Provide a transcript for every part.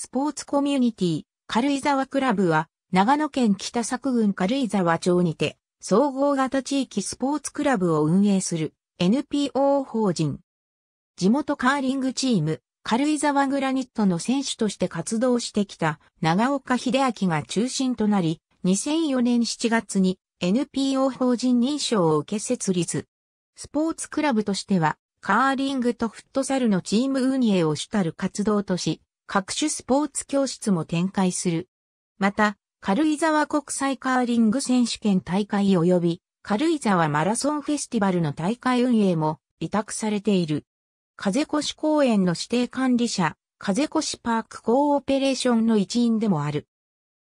スポーツコミュニティ、軽井沢クラブは、長野県北作郡軽井沢町にて、総合型地域スポーツクラブを運営する NPO 法人。地元カーリングチーム、軽井沢グラニットの選手として活動してきた長岡秀明が中心となり、2004年7月に NPO 法人認証を受け設立。スポーツクラブとしては、カーリングとフットサルのチーム運営を主たる活動とし、各種スポーツ教室も展開する。また、軽井沢国際カーリング選手権大会及び、軽井沢マラソンフェスティバルの大会運営も委託されている。風越公園の指定管理者、風越パークコーオペレーションの一員でもある。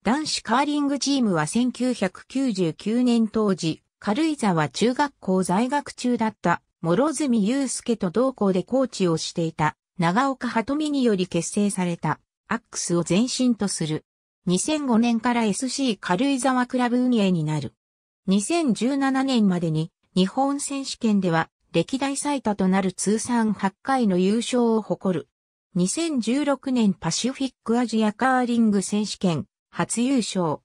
男子カーリングチームは1999年当時、軽井沢中学校在学中だった諸角祐介と同校でコーチをしていた長岡鳩美により結成された、アックスを前身とする。2005年から SC 軽井沢クラブ運営になる。2017年までに日本選手権では歴代最多となる通算8回の優勝を誇る。2016年パシフィックアジアカーリング選手権初優勝。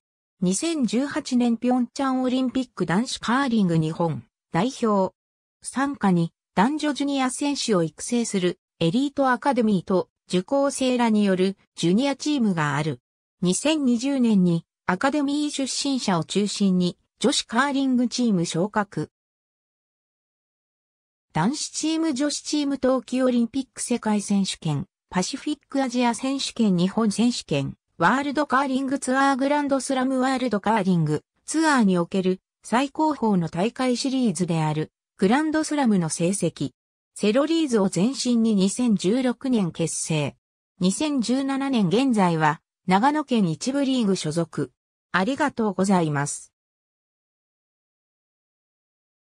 2018年ピョンチャンオリンピック男子カーリング日本代表。参加に男女ジュニア選手を育成するエリートアカデミーと受講生らによるジュニアチームがある。2020年にアカデミー出身者を中心に女子カーリングチーム昇格。男子チーム女子チーム冬季オリンピック世界選手権、パシフィックアジア選手権日本選手権、ワールドカーリングツアーグランドスラムワールドカーリングツアーにおける最高峰の大会シリーズであるグランドスラムの成績、セロリーズを前身に2016年結成。2017年現在は長野県一部リーグ所属。ありがとうございます。